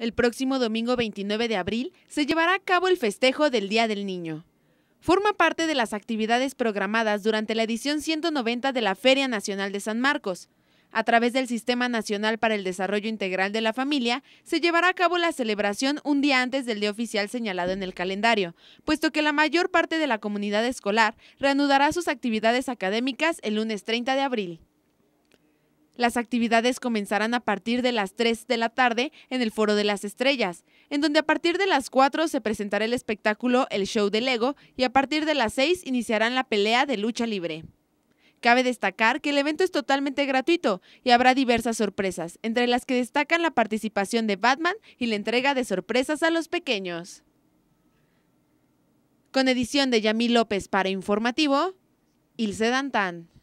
El próximo domingo 29 de abril se llevará a cabo el festejo del Día del Niño. Forma parte de las actividades programadas durante la edición 190 de la Feria Nacional de San Marcos. A través del Sistema Nacional para el Desarrollo Integral de la Familia, se llevará a cabo la celebración un día antes del día oficial señalado en el calendario, puesto que la mayor parte de la comunidad escolar reanudará sus actividades académicas el lunes 30 de abril. Las actividades comenzarán a partir de las 3 de la tarde en el Foro de las Estrellas, en donde a partir de las 4 se presentará el espectáculo El Show del Ego y a partir de las 6 iniciarán la pelea de lucha libre. Cabe destacar que el evento es totalmente gratuito y habrá diversas sorpresas, entre las que destacan la participación de Batman y la entrega de sorpresas a los pequeños. Con edición de Yamil López para Informativo, Ilse Dantán.